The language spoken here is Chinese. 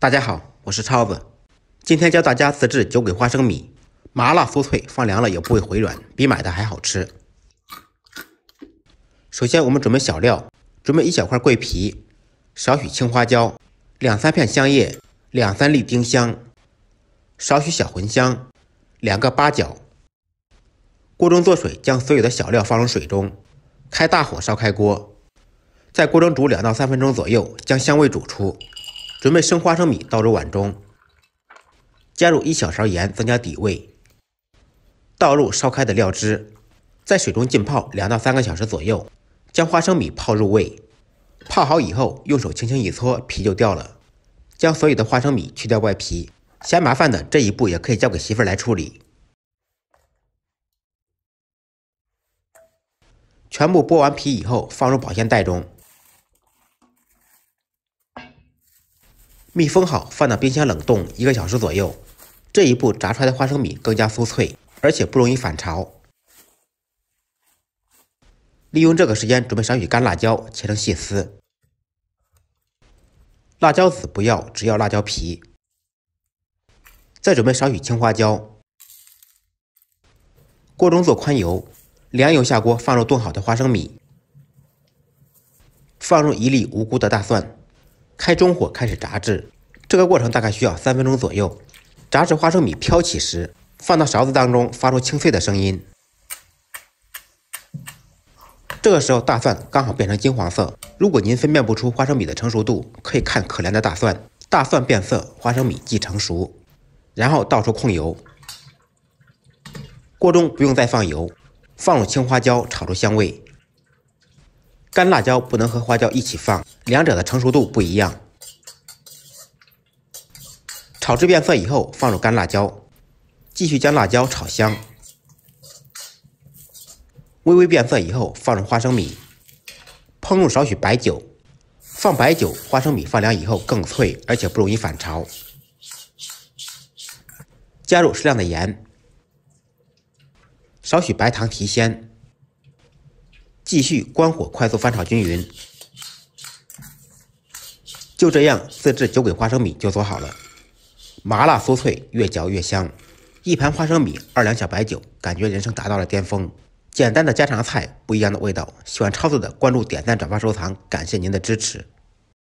大家好，我是超子，今天教大家自制酒鬼花生米，麻辣酥脆，放凉了也不会回软，比买的还好吃。首先，我们准备小料，准备一小块桂皮，少许青花椒，两三片香叶，两三粒丁香，少许小茴香，两个八角。锅中做水，将所有的小料放入水中，开大火烧开锅，在锅中煮两到三分钟左右，将香味煮出。准备生花生米倒入碗中，加入一小勺盐增加底味，倒入烧开的料汁，在水中浸泡两到三个小时左右，将花生米泡入味。泡好以后，用手轻轻一搓，皮就掉了。将所有的花生米去掉外皮，嫌麻烦的这一步也可以交给媳妇儿来处理。全部剥完皮以后，放入保鲜袋中。密封好，放到冰箱冷冻一个小时左右。这一步炸出来的花生米更加酥脆，而且不容易反潮。利用这个时间准备少许干辣椒，切成细丝。辣椒籽不要，只要辣椒皮。再准备少许青花椒。锅中做宽油，凉油下锅，放入炖好的花生米，放入一粒无辜的大蒜。开中火开始炸制，这个过程大概需要三分钟左右。炸至花生米飘起时，放到勺子当中，发出清脆的声音。这个时候大蒜刚好变成金黄色。如果您分辨不出花生米的成熟度，可以看可怜的大蒜，大蒜变色，花生米即成熟。然后倒出控油，锅中不用再放油，放入青花椒炒出香味。干辣椒不能和花椒一起放，两者的成熟度不一样。炒至变色以后放入干辣椒，继续将辣椒炒香。微微变色以后放入花生米，烹入少许白酒，放白酒花生米放凉以后更脆，而且不容易反潮。加入适量的盐，少许白糖提鲜。继续关火，快速翻炒均匀。就这样，自制酒鬼花生米就做好了，麻辣酥脆，越嚼越香。一盘花生米，二两小白酒，感觉人生达到了巅峰。简单的家常菜，不一样的味道。喜欢超子的，关注、点赞、转发、收藏，感谢您的支持。